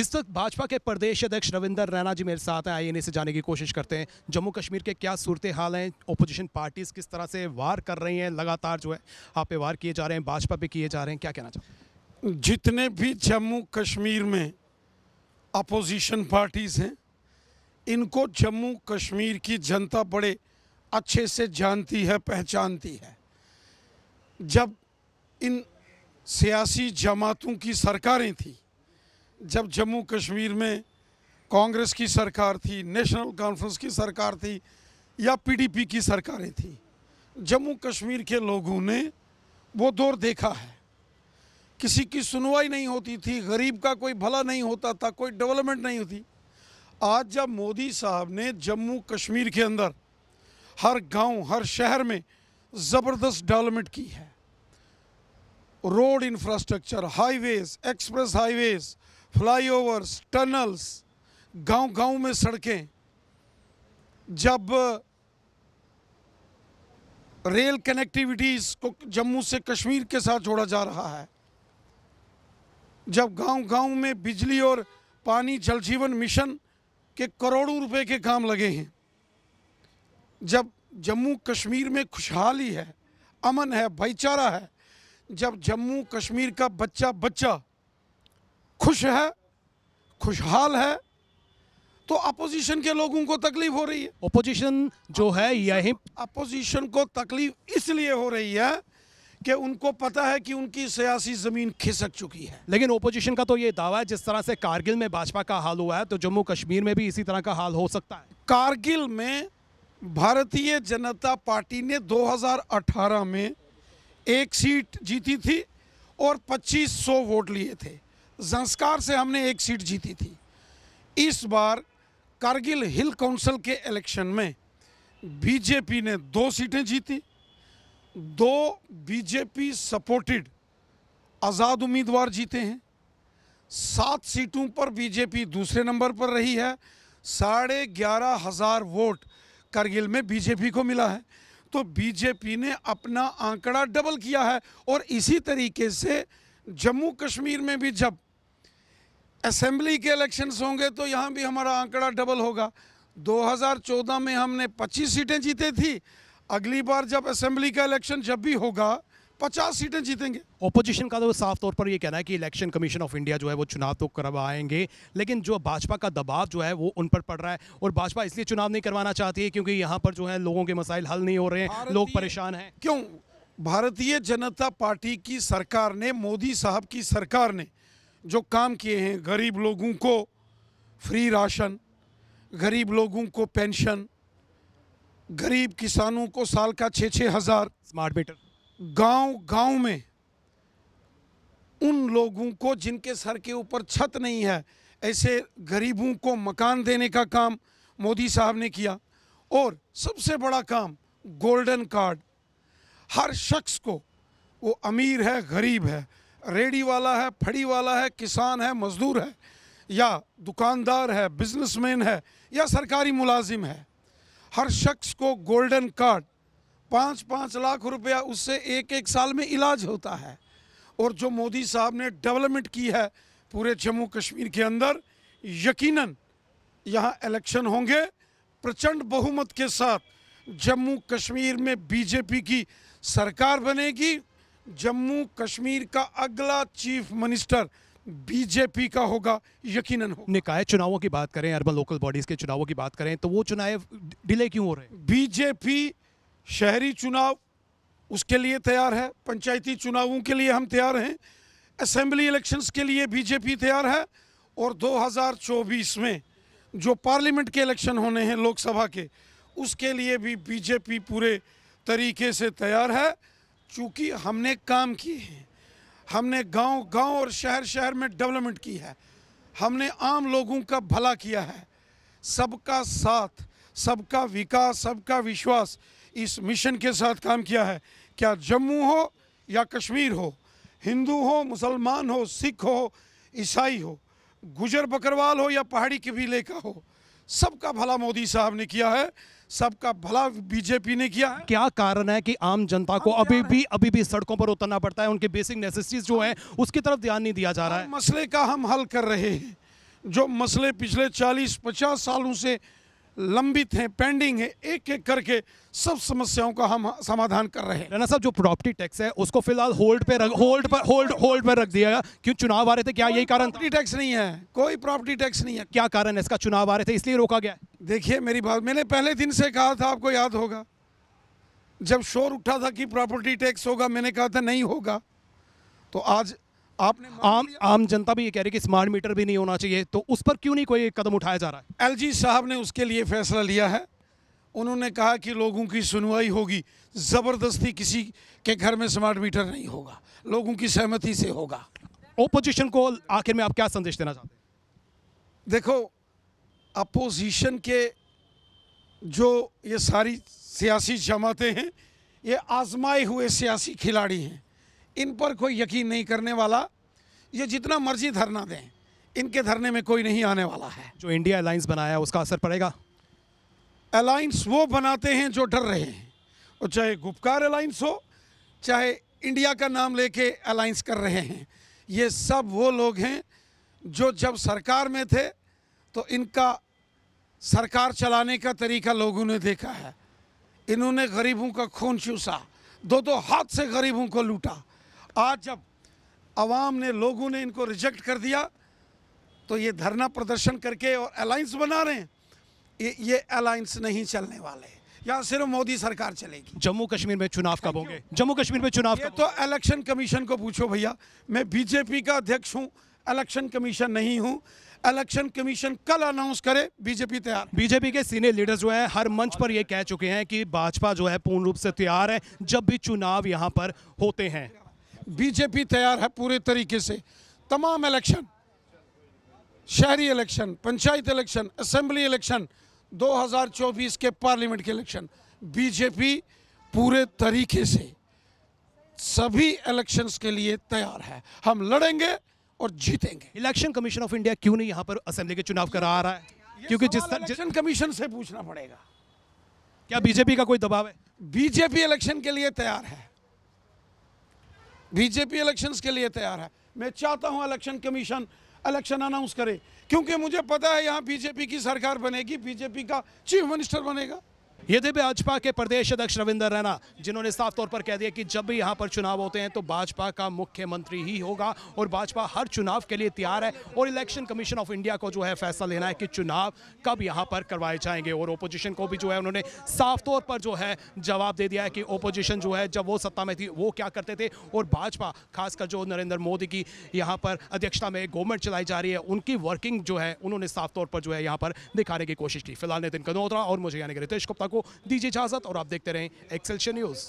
इस वक्त भाजपा के प्रदेश अध्यक्ष रविंदर रैना जी मेरे साथ हैं ए से जाने की कोशिश करते हैं जम्मू कश्मीर के क्या सूरत हाल हैं ओपोजिशन पार्टीज किस तरह से वार कर रही हैं लगातार जो है आप पे वार किए जा रहे हैं भाजपा पे किए जा रहे हैं क्या कहना चाहते हैं जितने भी जम्मू कश्मीर में अपोजिशन पार्टीज़ हैं इनको जम्मू कश्मीर की जनता बड़े अच्छे से जानती है पहचानती है जब इन सियासी जमातों की सरकारें थी जब जम्मू कश्मीर में कांग्रेस की सरकार थी नेशनल कॉन्फ्रेंस की सरकार थी या पीडीपी की सरकारें थी जम्मू कश्मीर के लोगों ने वो दौर देखा है किसी की सुनवाई नहीं होती थी गरीब का कोई भला नहीं होता था कोई डेवलपमेंट नहीं होती आज जब मोदी साहब ने जम्मू कश्मीर के अंदर हर गांव हर शहर में ज़बरदस्त डेवलपमेंट की है road infrastructure highways express highways flyovers tunnels गांव गांव में सड़कें जब रेल कनेक्टिविटीज़ को जम्मू से कश्मीर के साथ जोड़ा जा रहा है जब गांव गांव में बिजली और पानी जल जीवन मिशन के करोड़ों रुपए के काम लगे हैं जब जम्मू कश्मीर में खुशहाली है अमन है भाईचारा है जब जम्मू कश्मीर का बच्चा बच्चा खुश है खुशहाल है तो अपोजिशन के लोगों को तकलीफ हो रही है अपोजिशन जो है यही अपोजिशन को तकलीफ इसलिए हो रही है कि उनको पता है कि उनकी सियासी ज़मीन खिसक चुकी है लेकिन ओपोजिशन का तो ये दावा है जिस तरह से कारगिल में भाजपा का हाल हुआ है तो जम्मू कश्मीर में भी इसी तरह का हाल हो सकता है कारगिल में भारतीय जनता पार्टी ने 2018 में एक सीट जीती थी और 2500 वोट लिए थे संस्कार से हमने एक सीट जीती थी इस बार कारगिल हिल काउंसिल के इलेक्शन में बीजेपी ने दो सीटें जीती दो बीजेपी सपोर्टेड आज़ाद उम्मीदवार जीते हैं सात सीटों पर बीजेपी दूसरे नंबर पर रही है साढ़े ग्यारह हज़ार वोट करगिल में बीजेपी को मिला है तो बीजेपी ने अपना आंकड़ा डबल किया है और इसी तरीके से जम्मू कश्मीर में भी जब असेंबली के इलेक्शंस होंगे तो यहाँ भी हमारा आंकड़ा डबल होगा 2014 में हमने 25 सीटें जीते थी अगली बार जब असेंबली का इलेक्शन जब भी होगा पचास सीटें जीतेंगे ऑपोजिशन का तो साफ तौर पर ये कहना है कि इलेक्शन कमीशन ऑफ इंडिया जो है वो चुनाव तो करवाएंगे लेकिन जो भाजपा का दबाव जो है वो उन पर पड़ रहा है और भाजपा इसलिए चुनाव नहीं करवाना चाहती है क्योंकि यहाँ पर जो है लोगों के मसाइल हल नहीं हो रहे हैं लोग परेशान हैं क्यों भारतीय जनता पार्टी की सरकार ने मोदी साहब की सरकार ने जो काम किए हैं गरीब लोगों को फ्री राशन गरीब लोगों को पेंशन गरीब किसानों को साल का छः छः हज़ार स्मार्ट मीटर गांव गांव में उन लोगों को जिनके सर के ऊपर छत नहीं है ऐसे गरीबों को मकान देने का काम मोदी साहब ने किया और सबसे बड़ा काम गोल्डन कार्ड हर शख्स को वो अमीर है गरीब है रेडी वाला है फड़ी वाला है किसान है मज़दूर है या दुकानदार है बिजनेसमैन है या सरकारी मुलाजिम है हर शख्स को गोल्डन कार्ड पाँच पाँच लाख रुपया उससे एक एक साल में इलाज होता है और जो मोदी साहब ने डेवलपमेंट की है पूरे जम्मू कश्मीर के अंदर यकीनन यहाँ इलेक्शन होंगे प्रचंड बहुमत के साथ जम्मू कश्मीर में बीजेपी की सरकार बनेगी जम्मू कश्मीर का अगला चीफ मिनिस्टर बीजेपी का होगा यकीनन हो निकाय चुनावों की बात करें अर्बन लोकल बॉडीज के चुनावों की बात करें तो वो चुनाव डिले क्यों हो रहे हैं बीजेपी शहरी चुनाव उसके लिए तैयार है पंचायती चुनावों के लिए हम तैयार हैं असेंबली इलेक्शंस के लिए बीजेपी तैयार है और 2024 में जो पार्लियामेंट के इलेक्शन होने हैं लोकसभा के उसके लिए भी बीजेपी पूरे तरीके से तैयार है चूँकि हमने काम किए हैं हमने गांव गांव और शहर शहर में डेवलपमेंट की है हमने आम लोगों का भला किया है सबका साथ सबका विकास सबका विश्वास इस मिशन के साथ काम किया है क्या जम्मू हो या कश्मीर हो हिंदू हो मुसलमान हो सिख हो ईसाई हो गुजर बकरवाल हो या पहाड़ी कबीले का हो सबका भला मोदी साहब ने किया है सबका भला बीजेपी ने किया है क्या कारण है कि आम जनता को अभी भी अभी भी सड़कों पर उतरना पड़ता है उनके बेसिक नेसेसिटीज जो हैं उसकी तरफ ध्यान नहीं दिया जा रहा है मसले का हम हल कर रहे हैं जो मसले पिछले 40-50 सालों से लंबित हैं पेंडिंग है एक एक करके सब समस्याओं का हम समाधान कर रहे हैं साहब जो प्रॉपर्टी टैक्स है उसको फिलहाल होल्ड पे रख होल्ड पर होल्ड होल्ड पर रख दिया गया क्यों चुनाव आ रहे थे क्या यही कारण प्रॉपर्टी टैक्स नहीं है कोई प्रॉपर्टी टैक्स नहीं है क्या कारण है इसका चुनाव आ रहे थे इसलिए रोका गया देखिए मेरी बात मैंने पहले दिन से कहा था आपको याद होगा जब शोर उठा था कि प्रॉपर्टी टैक्स होगा मैंने कहा था नहीं होगा तो आज आपने आम आम जनता भी ये कह रही है कि स्मार्ट मीटर भी नहीं होना चाहिए तो उस पर क्यों नहीं कोई कदम उठाया जा रहा है एलजी साहब ने उसके लिए फैसला लिया है उन्होंने कहा कि लोगों की सुनवाई होगी ज़बरदस्ती किसी के घर में स्मार्ट मीटर नहीं होगा लोगों की सहमति से होगा ओपोजिशन को आखिर में आप क्या संदेश देना चाहते हैं देखो अपोजिशन के जो ये सारी सियासी जमातें हैं ये आजमाए हुए सियासी खिलाड़ी हैं इन पर कोई यकीन नहीं करने वाला ये जितना मर्जी धरना दें इनके धरने में कोई नहीं आने वाला है जो इंडिया अलाइंस बनाया उसका असर पड़ेगा अलाइंस वो बनाते हैं जो डर रहे हैं और चाहे गुपकार अलाइंस हो चाहे इंडिया का नाम लेके अलाइंस कर रहे हैं ये सब वो लोग हैं जो जब सरकार में थे तो इनका सरकार चलाने का तरीका लोगों ने देखा है इन्होंने गरीबों का खून चूसा दो दो हाथ से गरीबों को लूटा आज जब आवाम ने लोगों ने इनको रिजेक्ट कर दिया तो ये धरना प्रदर्शन करके और अलायंस बना रहे हैं ये ये अलायंस नहीं चलने वाले यहाँ सिर्फ मोदी सरकार चलेगी जम्मू कश्मीर में चुनाव कब होंगे जम्मू कश्मीर में चुनाव ये तो इलेक्शन कमीशन को पूछो भैया मैं बीजेपी का अध्यक्ष हूँ इलेक्शन कमीशन नहीं हूँ इलेक्शन कमीशन कल अनाउंस करे बीजेपी तैयार बीजेपी के सीनियर लीडर जो हैं हर मंच पर ये कह चुके हैं कि भाजपा जो है पूर्ण रूप से तैयार है जब भी चुनाव यहाँ पर होते हैं बीजेपी तैयार है पूरे तरीके से तमाम इलेक्शन शहरी election panchayat election assembly election 2024 के पार्लियामेंट के इलेक्शन बीजेपी पूरे तरीके से सभी इलेक्शंस के लिए तैयार है हम लड़ेंगे और जीतेंगे इलेक्शन कमीशन ऑफ इंडिया क्यों नहीं यहाँ पर असेंबली के चुनाव करा रहा है क्योंकि जिस तरह इलेक्शन कमीशन से पूछना पड़ेगा क्या बीजेपी का कोई दबाव है बीजेपी इलेक्शन के लिए तैयार है बीजेपी इलेक्शंस के लिए तैयार है मैं चाहता हूं इलेक्शन कमीशन इलेक्शन अनाउंस करे क्योंकि मुझे पता है यहाँ बीजेपी की सरकार बनेगी बीजेपी का चीफ मिनिस्टर बनेगा ये थे भाजपा के प्रदेश अध्यक्ष रविंदर रैना जिन्होंने साफ तौर पर कह दिया कि जब भी यहाँ पर चुनाव होते हैं तो भाजपा का मुख्यमंत्री ही होगा और भाजपा हर चुनाव के लिए तैयार है और इलेक्शन कमीशन ऑफ इंडिया को जो है फैसला लेना है कि चुनाव कब यहाँ पर करवाए जाएंगे और ओपोजिशन को भी जो है उन्होंने साफ तौर पर जो है जवाब दे दिया है कि ओपोजिशन जो है जब वो सत्ता में थी वो क्या करते थे और भाजपा खासकर जो नरेंद्र मोदी की यहाँ पर अध्यक्षता में गवर्नमेंट चलाई जा रही है उनकी वर्किंग जो है उन्होंने साफ तौर पर जो है यहाँ पर दिखाने की कोशिश की फिलहाल नितिन कदोत्रा और मुझे यानी कि रितेश गुप्ता को दीजिए इजाजत और आप देखते रहें एक्सेलशन न्यूज़